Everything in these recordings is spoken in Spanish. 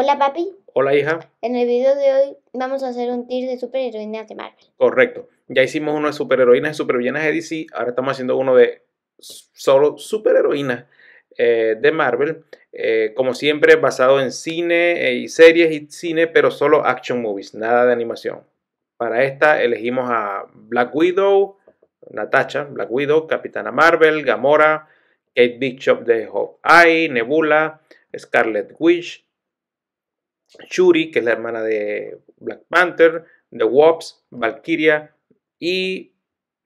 Hola papi. Hola hija. En el video de hoy vamos a hacer un tier de superheroínas de Marvel. Correcto. Ya hicimos uno de superheroínas y supervillanas de DC. Ahora estamos haciendo uno de solo superheroínas eh, de Marvel. Eh, como siempre, basado en cine eh, y series y cine, pero solo action movies, nada de animación. Para esta elegimos a Black Widow, Natasha, Black Widow, Capitana Marvel, Gamora, Kate Bishop de Eye, Nebula, Scarlet Witch, Shuri, que es la hermana de Black Panther, The Wops, Valkyria y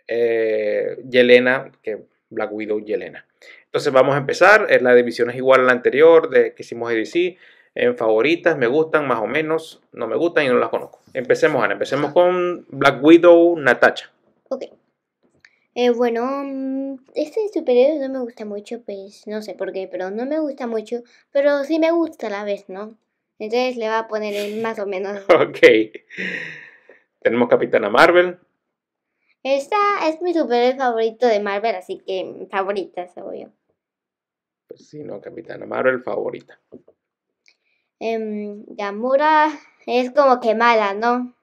eh, Yelena, que Black Widow Yelena. Entonces vamos a empezar, eh, la división es igual a la anterior de, que hicimos EDC. en eh, favoritas, me gustan más o menos, no me gustan y no las conozco. Empecemos, Ana, empecemos con Black Widow Natacha. Ok. bueno, mm, este superhéroe no me gusta mucho, pues no sé por qué, pero no me gusta mucho, pero sí me gusta a la vez, ¿no? Entonces le va a poner el más o menos. ok. Tenemos Capitana Marvel. Esta es mi superhéroe favorito de Marvel, así que favorita, yo. Pues sí, no, Capitana Marvel favorita. Yamura em, es como que mala, ¿no?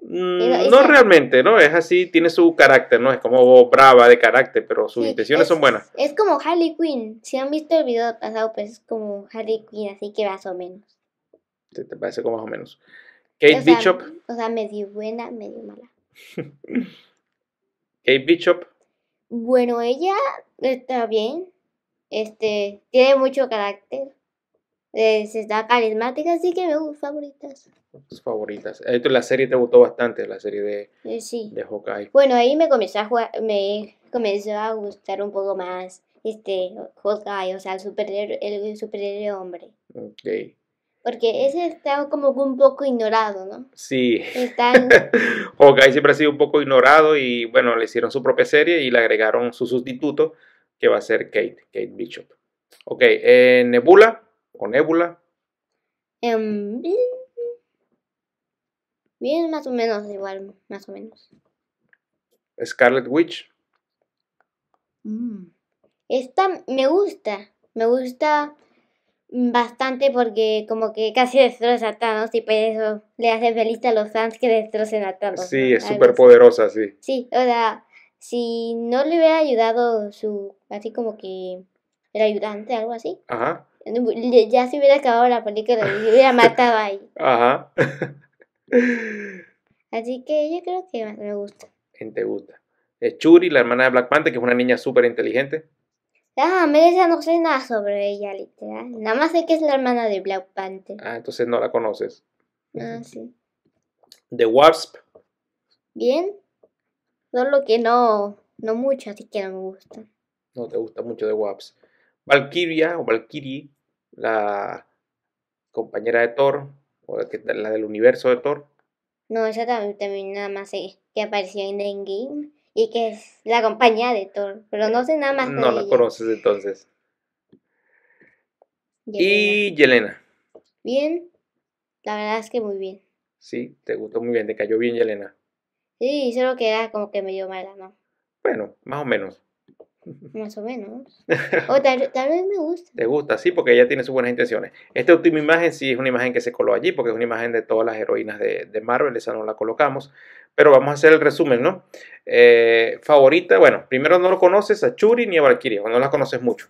Mm, no realmente, ¿no? Es así, tiene su carácter, ¿no? Es como brava de carácter, pero sus intenciones son buenas. Es como Harley Quinn. Si han visto el video pasado, pues es como Harley Quinn, así que más o menos. ¿Te, parece como más o menos? Kate Bishop. O sea, medio buena, medio mala. Kate Bishop. Bueno, ella está bien. Este, tiene mucho carácter. Se está carismática, así que me gusta favoritas. favoritas. Eh, la serie te gustó bastante, la serie de, eh, de Hawkeye. Bueno, ahí me comenzó a me comenzó a gustar un poco más este Hawkeye, o sea, el superhéroe, el superhéroe hombre. Ok. Porque ese está como un poco ignorado, ¿no? Sí. Ok, siempre ha sido un poco ignorado y bueno, le hicieron su propia serie y le agregaron su sustituto que va a ser Kate, Kate Bishop. Ok, eh, Nebula o Nebula. Em, bien, más o menos igual, más o menos. Scarlet Witch. Mm. Esta me gusta, me gusta bastante porque como que casi destroza a Thanos y por eso le hace feliz a los fans que destrocen a Thanos. Sí, es súper poderosa, sí. Sí, o sea, si no le hubiera ayudado su, así como que el ayudante, algo así. Ajá. Ya se hubiera acabado la película y hubiera matado ahí. Ajá. así que yo creo que me gusta. gente gusta. Es eh, Churi, la hermana de Black Panther, que es una niña súper inteligente. Ah, Melissa no sé nada sobre ella, literal. Nada más sé que es la hermana de Black Panther. Ah, entonces no la conoces. Ah, sí. The Wasp. Bien. Solo que no, no mucho, así que no me gusta. No te gusta mucho The Wasp. Valkyria o Valkyrie, la compañera de Thor, o la, del universo de Thor. No, esa también, también nada más sé que apareció en Endgame y que es la compañía de Thor, pero no sé nada más. No la conoces entonces. Y Yelena. Bien, la verdad es que muy bien. Sí, te gustó muy bien, te cayó bien Yelena. Sí, solo que era como que medio mala, ¿no? Bueno, más o menos. Más o menos. O tal, vez me gusta. Te gusta, sí, porque ella tiene sus buenas intenciones. Esta última imagen sí es una imagen que se coló allí, porque es una imagen de todas las heroínas de, de Marvel, esa no la colocamos pero vamos a hacer el resumen, ¿no? Eh, favorita, bueno, primero no lo conoces a Churi ni a Valkyria, o no las conoces mucho.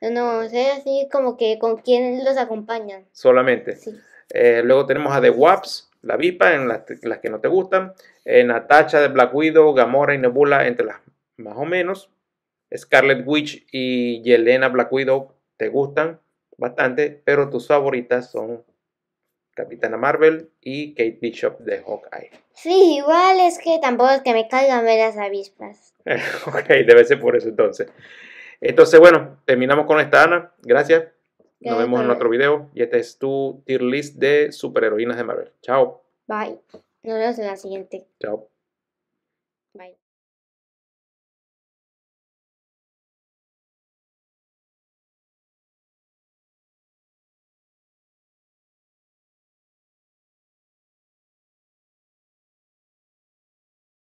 No, sé, así como que con quién los acompañan. Solamente. Sí. Eh, luego tenemos a The Waps, la Vipa, en las, que no te gustan. Eh, Natasha Natacha de Black Widow, Gamora y Nebula, entre las más o menos. Scarlet Witch y Yelena Black Widow te gustan bastante, pero tus favoritas son Capitana Marvel y Kate Bishop de Hawkeye. Sí, igual es que tampoco es que me caigan las avispas. ok, debe ser por eso entonces. Entonces, bueno, terminamos con esta, Ana. Gracias. Nos vemos en otro video. Y este es tu tier list de superheroínas de Marvel. Chao. Bye. Nos vemos en la siguiente. Chao. Bye.